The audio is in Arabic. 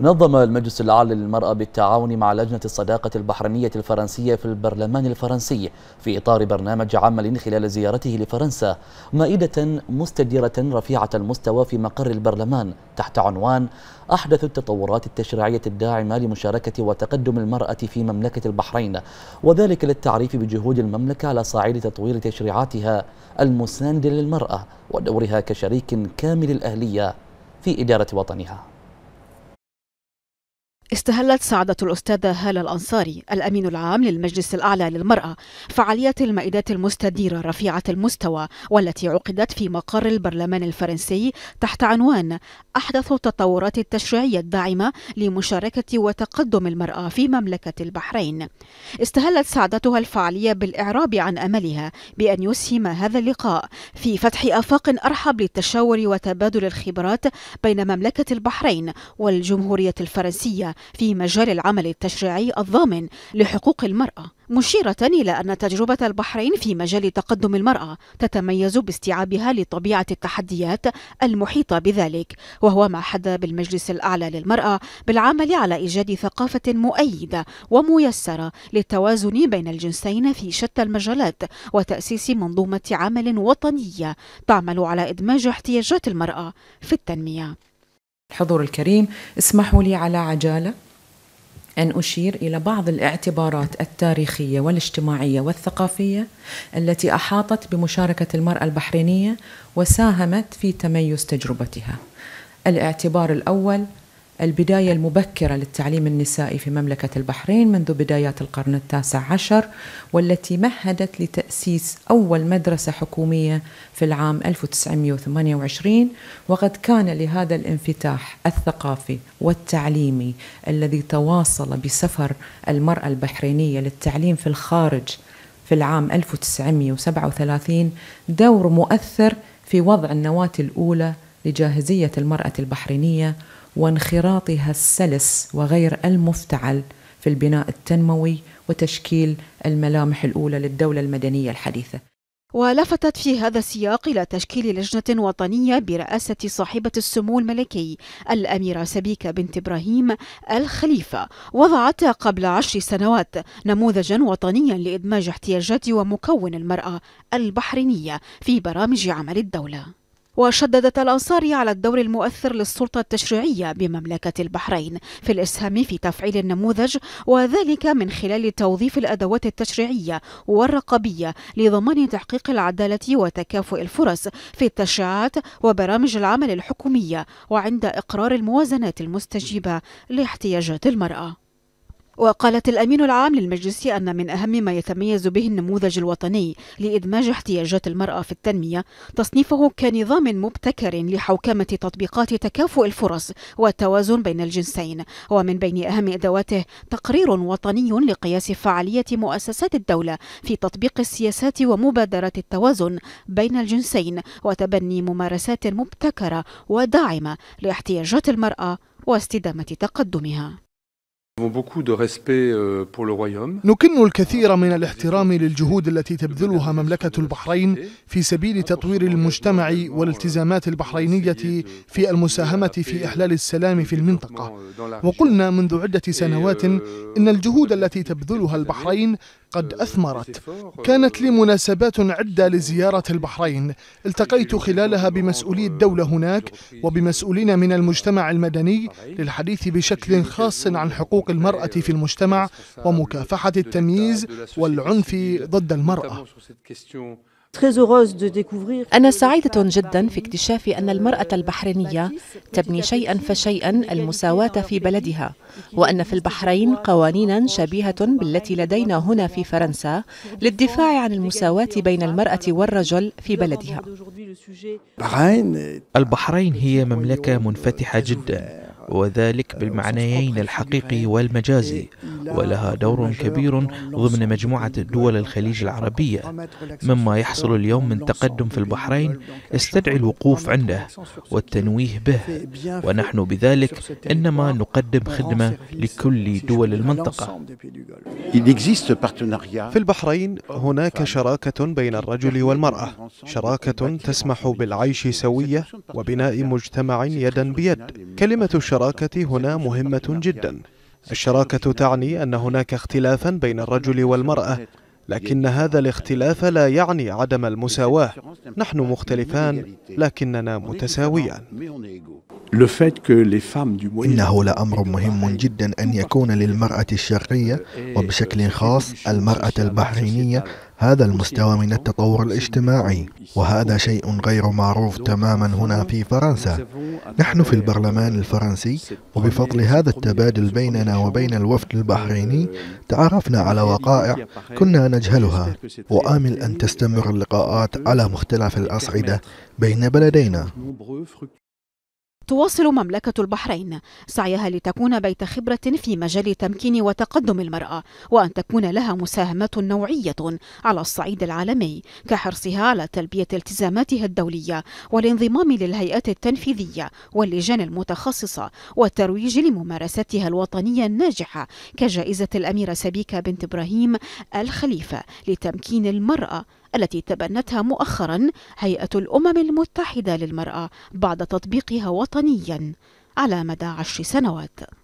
نظم المجلس الأعلى للمرأة بالتعاون مع لجنة الصداقة البحرينية الفرنسية في البرلمان الفرنسي في إطار برنامج عمل خلال زيارته لفرنسا مائدة مستديرة رفيعة المستوى في مقر البرلمان تحت عنوان أحدث التطورات التشريعية الداعمة لمشاركة وتقدم المرأة في مملكة البحرين وذلك للتعريف بجهود المملكة على صعيد تطوير تشريعاتها المساندة للمرأة ودورها كشريك كامل الأهلية في إدارة وطنها استهلت سعادة الأستاذة هالة الأنصاري الأمين العام للمجلس الأعلى للمرأة فعاليات المائدات المستديرة رفيعة المستوى والتي عقدت في مقر البرلمان الفرنسي تحت عنوان أحدث التطورات التشريعية الداعمة لمشاركة وتقدم المرأة في مملكة البحرين استهلت سعادتها الفعالية بالإعراب عن أملها بأن يسهم هذا اللقاء في فتح آفاق أرحب للتشاور وتبادل الخبرات بين مملكة البحرين والجمهورية الفرنسية في مجال العمل التشريعي الضامن لحقوق المرأة مشيرة إلى أن تجربة البحرين في مجال تقدم المرأة تتميز باستيعابها لطبيعة التحديات المحيطة بذلك وهو ما حدا بالمجلس الأعلى للمرأة بالعمل على إيجاد ثقافة مؤيدة وميسرة للتوازن بين الجنسين في شتى المجالات وتأسيس منظومة عمل وطنية تعمل على إدماج احتياجات المرأة في التنمية الحضور الكريم اسمحوا لي على عجاله أن أشير إلى بعض الاعتبارات التاريخية والاجتماعية والثقافية التي أحاطت بمشاركة المرأة البحرينية وساهمت في تميز تجربتها. الاعتبار الأول البداية المبكرة للتعليم النسائي في مملكة البحرين منذ بدايات القرن التاسع عشر والتي مهدت لتأسيس أول مدرسة حكومية في العام 1928 وقد كان لهذا الانفتاح الثقافي والتعليمي الذي تواصل بسفر المرأة البحرينية للتعليم في الخارج في العام 1937 دور مؤثر في وضع النواة الأولى لجاهزية المرأة البحرينية وانخراطها السلس وغير المفتعل في البناء التنموي وتشكيل الملامح الاولى للدوله المدنيه الحديثه. ولفتت في هذا السياق إلى تشكيل لجنة وطنية برئاسة صاحبة السمو الملكي الأميرة سبيكة بنت إبراهيم الخليفة وضعت قبل عشر سنوات نموذجا وطنيا لإدماج احتياجات ومكون المرأة البحرينية في برامج عمل الدولة وشددت الأنصاري على الدور المؤثر للسلطة التشريعية بمملكة البحرين في الإسهام في تفعيل النموذج وذلك من خلال توظيف الأدوات التشريعية والرقابية لضمان تحقيق العدالة وتكافؤ الفرص في التشريعات وبرامج العمل الحكومية وعند إقرار الموازنات المستجيبة لاحتياجات المرأة وقالت الأمين العام للمجلس أن من أهم ما يتميز به النموذج الوطني لإدماج احتياجات المرأة في التنمية تصنيفه كنظام مبتكر لحوكمة تطبيقات تكافؤ الفرص والتوازن بين الجنسين ومن بين أهم أدواته تقرير وطني لقياس فعالية مؤسسات الدولة في تطبيق السياسات ومبادرات التوازن بين الجنسين وتبني ممارسات مبتكرة وداعمة لاحتياجات المرأة واستدامة تقدمها Euh, نكن الكثير من الاحترام للجهود التي تبذلها مملكة البحرين في سبيل تطوير المجتمع والالتزامات البحرينية في المساهمة في إحلال السلام في المنطقة وقلنا منذ عدة سنوات إن الجهود التي تبذلها البحرين قد أثمرت كانت لي مناسبات عدة لزيارة البحرين التقيت خلالها بمسؤولي الدولة هناك وبمسؤولين من المجتمع المدني للحديث بشكل خاص عن حقوق حقوق المرأة في المجتمع ومكافحة التمييز والعنف ضد المرأة أنا سعيدة جدا في اكتشاف أن المرأة البحرينية تبني شيئا فشيئا المساواة في بلدها وأن في البحرين قوانينا شبيهة بالتي لدينا هنا في فرنسا للدفاع عن المساواة بين المرأة والرجل في بلدها البحرين هي مملكة منفتحة جدا وذلك آه، بالمعنيين الحقيقي والمجازي ولها دور كبير ضمن مجموعة دول الخليج العربية مما يحصل اليوم من تقدم في البحرين استدعي الوقوف عنده والتنويه به ونحن بذلك إنما نقدم خدمة لكل دول المنطقة في البحرين هناك شراكة بين الرجل والمرأة شراكة تسمح بالعيش سوية وبناء مجتمع يدا بيد كلمة الشراكة هنا مهمة جدا الشراكة تعني أن هناك اختلافا بين الرجل والمرأة لكن هذا الاختلاف لا يعني عدم المساواة نحن مختلفان لكننا متساويان إنه لأمر مهم جدا أن يكون للمرأة الشرقية وبشكل خاص المرأة البحرينية هذا المستوى من التطور الاجتماعي وهذا شيء غير معروف تماما هنا في فرنسا نحن في البرلمان الفرنسي وبفضل هذا التبادل بيننا وبين الوفد البحريني تعرفنا على وقائع كنا نجهلها وآمل أن تستمر اللقاءات على مختلف الأصعدة بين بلدينا تواصل مملكة البحرين سعيها لتكون بيت خبرة في مجال تمكين وتقدم المرأة وأن تكون لها مساهمات نوعية على الصعيد العالمي كحرصها على تلبية التزاماتها الدولية والانضمام للهيئات التنفيذية واللجان المتخصصة والترويج لممارستها الوطنية الناجحة كجائزة الأميرة سبيكة بنت إبراهيم الخليفة لتمكين المرأة التي تبنتها مؤخرا هيئة الأمم المتحدة للمرأة بعد تطبيقها وطنيا على مدى عشر سنوات